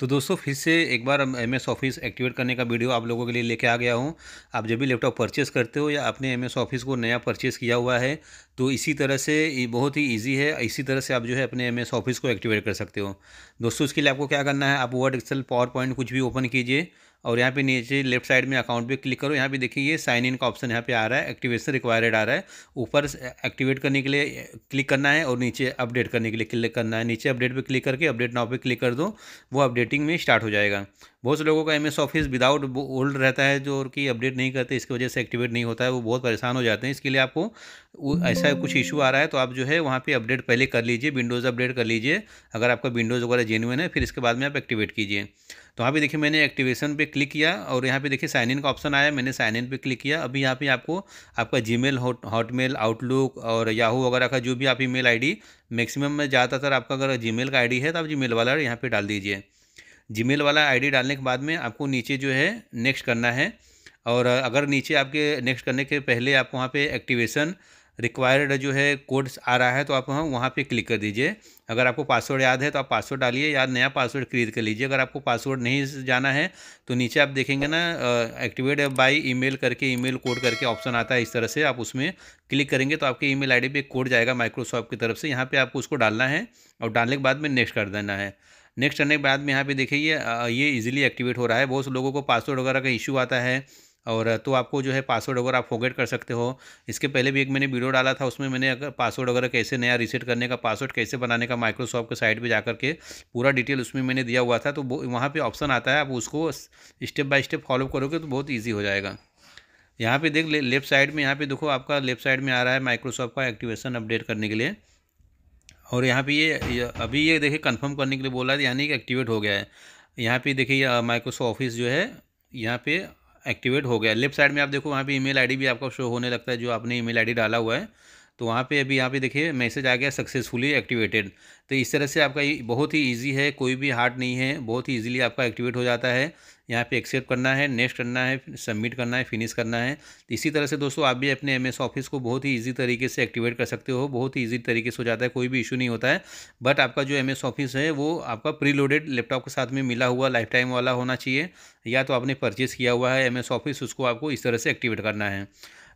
तो दोस्तों फिर से एक बार एम एस ऑफिस एक्टिवेट करने का वीडियो आप लोगों के लिए लेके आ गया हूँ आप जब भी लैपटॉप परचेस करते हो या आपने एम एस ऑफिस को नया परचेस किया हुआ है तो इसी तरह से बहुत ही ईजी है इसी तरह से आप जो है अपने एम एस ऑफिस को एक्टिवेट कर सकते हो दोस्तों इसके लिए आपको क्या करना है आप वर्ड एक्सेल पावर पॉइंट कुछ भी ओपन कीजिए और यहाँ पे नीचे लेफ्ट साइड में अकाउंट पे क्लिक करो यहाँ पे देखिए ये साइन इन का ऑप्शन यहाँ पे आ रहा है एक्टिवेशन रिक्वायर्ड आ रहा है ऊपर एक्टिवेट करने के लिए क्लिक करना है और नीचे अपडेट करने के लिए क्लिक करना है नीचे अपडेट पर क्लिक करके अपडेट नाव पर क्लिक कर दो वो अपडेटिंग में स्टार्ट हो जाएगा बहुत से लोगों का M S office without old रहता है जो कि अपडेट नहीं करते इसकी वजह से एक्टिवेट नहीं होता है वो बहुत परेशान हो जाते हैं इसके लिए आपको ऐसा कुछ इशू आ रहा है तो आप जो है वहाँ पे अपडेट पहले कर लीजिए विंडोज़ अपडेट कर लीजिए अगर आपका विंडोज़ वगैरह जेनुअन है फिर इसके बाद में आप एक्टिवेट कीजिए तो यहाँ पे देखिए मैंने एक्टिवेशन पे क्लिक किया और यहाँ पे देखिए साइन इन का ऑप्शन आया मैंने साइन इन पे क्लिक किया अभी यहाँ पे आपको आपका जी मेल हॉटमेल आउटलुक और याहू वगैरह का जो भी आप आई डी मैक्सिमम में ज़्यादातर आपका अगर मेल का डी है तो आप मेल वाला यहाँ पे डाल दीजिए जीमेल वाला आईडी डालने के बाद में आपको नीचे जो है नेक्स्ट करना है और अगर नीचे आपके नेक्स्ट करने के पहले आप वहाँ पे एक्टिवेशन रिक्वायर्ड जो है कोड्स आ रहा है तो आप वहाँ पे क्लिक कर दीजिए अगर आपको पासवर्ड याद है तो आप पासवर्ड डालिए या नया पासवर्ड क्रिएट कर लीजिए अगर आपको पासवर्ड नहीं जाना है तो नीचे आप देखेंगे ना एक्टिवेट बाय ईमेल करके ईमेल कोड करके ऑप्शन आता है इस तरह से आप उसमें क्लिक करेंगे तो आपके ई मेल पे कोड जाएगा माइक्रोसॉफ्ट की तरफ से यहाँ पर आपको उसको डालना है और डालने के बाद में नेक्स्ट कर देना है नेक्स्ट आने के बाद में यहाँ पे देखिए ये ये इजीली एक्टिवेट हो रहा है बहुत से लोगों को पासवर्ड वगैरह का इशू आता है और तो आपको जो है पासवर्ड वगैरह आप फोगेट कर सकते हो इसके पहले भी एक मैंने वीडियो डाला था उसमें मैंने अगर पासवर्ड वगैरह कैसे नया रीसेट करने का पासवर्ड कैसे बनाने का माइक्रोसॉफ्ट के साइट पे जाकर के पूरा डिटेल उसमें मैंने दिया हुआ था तो वहाँ पे ऑप्शन आता है आप उसको स्टेप बाय स्टेप फॉलो करोगे तो बहुत ईजी हो जाएगा यहाँ पर देख लेफ्ट साइड में यहाँ पर देखो आपका लेफ्ट साइड में आ रहा है माइक्रोसॉफ्ट का एक्टिवेशन अपडेट करने के लिए और यहाँ पे ये अभी ये देखिए कंफर्म करने के लिए बोला है तो यानी कि एक्टिवेट हो गया है यहाँ पे देखिए माइक्रोसॉफ्ट ऑफिस जो है यहाँ पे एक्टिवेट हो गया लेफ्ट साइड में आप देखो वहाँ पे ईमेल आईडी भी आपका शो होने लगता है जो आपने ईमेल आईडी डाला हुआ है तो वहाँ पे अभी यहाँ पे देखिए मैसेज आ गया सक्सेसफुली एक्टिवेटेड तो इस तरह से आपका बहुत ही ईजी है कोई भी हार्ड नहीं है बहुत ही इजीली आपका एक्टिवेट हो जाता है यहाँ पे एक्सेप्ट करना है नेक्स्ट करना है सबमिट करना है फिनिश करना है तो इसी तरह से दोस्तों आप भी अपने एम एस ऑफिस को बहुत ही ईजी तरीके से एक्टिवेट कर सकते हो बहुत ही ईजी तरीके से हो जाता है कोई भी इशू नहीं होता है बट आपका जो एम एस ऑफिस है वो आपका प्री लोडेड लैपटॉप के साथ में मिला हुआ लाइफ टाइम वाला होना चाहिए या तो आपने परचेस किया हुआ है एम एस ऑफिस उसको आपको इस तरह से एक्टिवेट करना है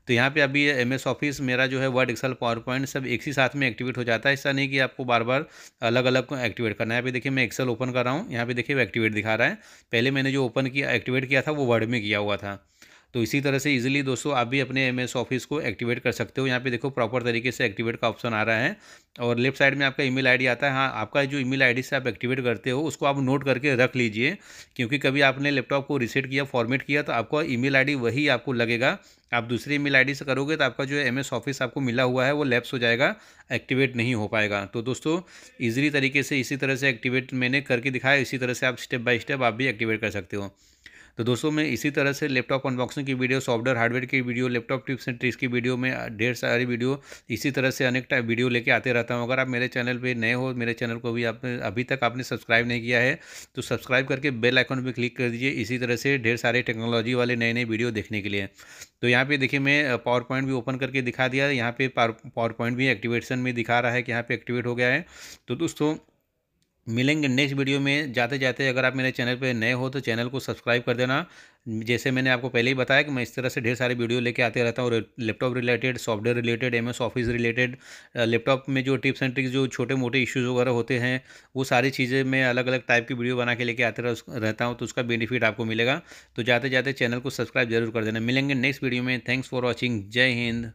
तो यहाँ पे अभी एम एस ऑफिस मेरा जो है वर्ड एक्सल पावर पॉइंट सब एक ही साथ में एक्टिवेट हो जाता है ऐसा नहीं कि आपको बार बार अलग अलग एक्टिवेट करना है यहाँ पे देखिए मैं एक्सेल ओपन कर रहा हूँ यहाँ पे देखिए वो एक्टिवेट दिखा रहा है पहले मैंने जो ओपन किया एक्टिवेट किया था वो वर्ड में किया हुआ था तो इसी तरह से ईजिली दोस्तों आप भी अपने एम ऑफिस को एक्टिवेट कर सकते हो यहाँ पे देखो प्रॉपर तरीके से एक्टिवेट का ऑप्शन आ रहा है और लेफ्ट साइड में आपका ईमेल आईडी आता है हाँ आपका जो ईमेल आईडी से आप एक्टिवेट करते हो उसको आप नोट करके रख लीजिए क्योंकि कभी आपने लैपटॉप को रिसेट किया फॉर्मेट किया तो आपका ई मेल वही आपको लगेगा आप दूसरी ई मेल से करोगे तो आपका जो एम ऑफिस आपको मिला हुआ है वो लैप्स हो जाएगा एक्टिवेट नहीं हो पाएगा तो दोस्तों ईजिली तरीके से इसी तरह से एक्टिवेट मैंने करके दिखाया इसी तरह से आप स्टेप बाय स्टेप आप भी एक्टिवेट कर सकते हो तो दोस्तों मैं इसी तरह से लैपटॉप अनबॉक्सिंग की वीडियो सॉफ्टवेयर हार्डवेयर की video laptop tips and tricks की वीडियो में ढेर सारी वीडियो इसी तरह से अनेक टाइप वीडियो लेके आते रहता हूँ अगर आप मेरे चैनल पर नए हो मेरे चैनल को भी आपने अभी तक आपने सब्सक्राइब नहीं किया है तो सब्सक्राइब करके बेल आइकॉन पर क्लिक कर दीजिए इसी तरह से ढेर सारे टेक्नोलॉजी वाले नए नए वीडियो देखने के लिए तो यहाँ पे देखिए मैं पावर पॉइंट भी ओपन करके दिखा दिया यहाँ पे पावर पॉइंट भी एक्टिवेशन में दिखा रहा है कि यहाँ पे एक्टिवेट हो गया है तो दोस्तों मिलेंगे नेक्स्ट वीडियो में जाते जाते अगर आप मेरे चैनल पर नए हो तो चैनल को सब्सक्राइब कर देना जैसे मैंने आपको पहले ही बताया कि मैं इस तरह से ढेर सारे वीडियो लेके आते रहता हूँ laptop related software related M S office related laptop में जो टिप्स एंड ट्रिक्स जो छोटे मोटे इश्यूज़ वगैरह होते हैं वो सारी चीज़ें मैं अलग अलग टाइप की वीडियो बना के लेके आते रहता हूँ तो उसका बेनिफिट आपको मिलेगा तो जाते जाते चैनल को सब्सक्राइब जरूर कर देना मिलेंगे नेक्स्ट वीडियो में थैंक्स फॉर वॉचिंग जय हिंद